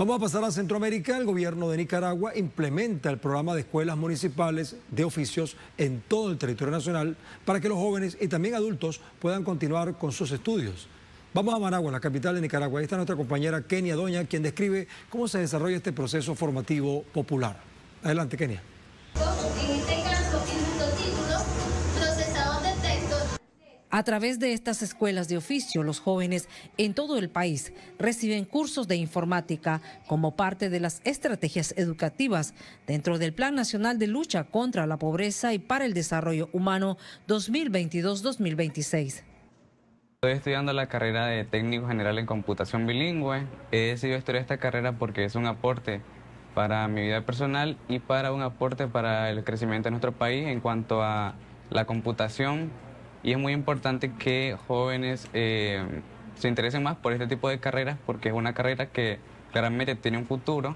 Vamos a pasar a Centroamérica. El gobierno de Nicaragua implementa el programa de escuelas municipales de oficios en todo el territorio nacional para que los jóvenes y también adultos puedan continuar con sus estudios. Vamos a Managua, la capital de Nicaragua. Ahí está nuestra compañera Kenia Doña, quien describe cómo se desarrolla este proceso formativo popular. Adelante, Kenia. A través de estas escuelas de oficio, los jóvenes en todo el país reciben cursos de informática como parte de las estrategias educativas dentro del Plan Nacional de Lucha contra la Pobreza y para el Desarrollo Humano 2022-2026. Estoy estudiando la carrera de técnico general en computación bilingüe. He decidido estudiar esta carrera porque es un aporte para mi vida personal y para un aporte para el crecimiento de nuestro país en cuanto a la computación y es muy importante que jóvenes eh, se interesen más por este tipo de carreras porque es una carrera que claramente tiene un futuro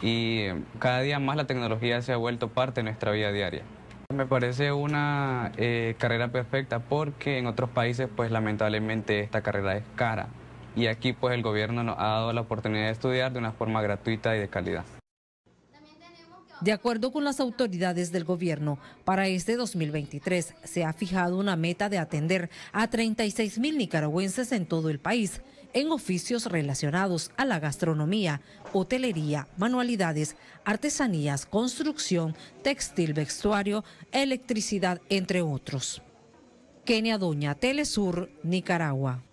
y cada día más la tecnología se ha vuelto parte de nuestra vida diaria. Me parece una eh, carrera perfecta porque en otros países pues lamentablemente esta carrera es cara y aquí pues el gobierno nos ha dado la oportunidad de estudiar de una forma gratuita y de calidad. De acuerdo con las autoridades del gobierno, para este 2023 se ha fijado una meta de atender a 36 mil nicaragüenses en todo el país en oficios relacionados a la gastronomía, hotelería, manualidades, artesanías, construcción, textil, vestuario, electricidad, entre otros. Kenia Doña, Telesur, Nicaragua.